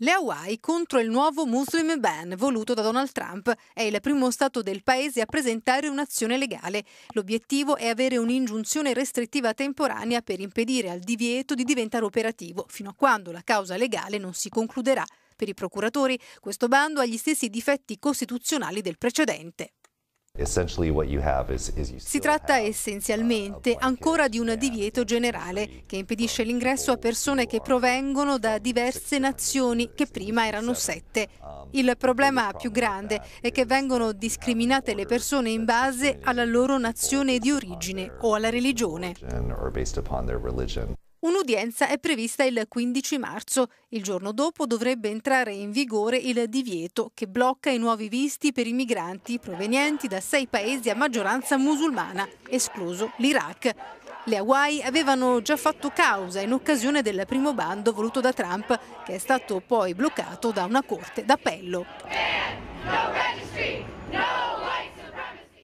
Le Hawaii contro il nuovo Muslim ban voluto da Donald Trump. È il primo stato del paese a presentare un'azione legale. L'obiettivo è avere un'ingiunzione restrittiva temporanea per impedire al divieto di diventare operativo, fino a quando la causa legale non si concluderà. Per i procuratori questo bando ha gli stessi difetti costituzionali del precedente. Si tratta essenzialmente uh, ancora di un divieto generale che impedisce uh, l'ingresso a persone che provengono da diverse nazioni che prima erano sette. Um, Il problema più grande è che vengono discriminate le persone in base alla loro nazione di origine o alla religione. Un'udienza è prevista il 15 marzo. Il giorno dopo dovrebbe entrare in vigore il divieto che blocca i nuovi visti per i migranti provenienti da sei paesi a maggioranza musulmana, escluso l'Iraq. Le Hawaii avevano già fatto causa in occasione del primo bando voluto da Trump, che è stato poi bloccato da una corte d'appello.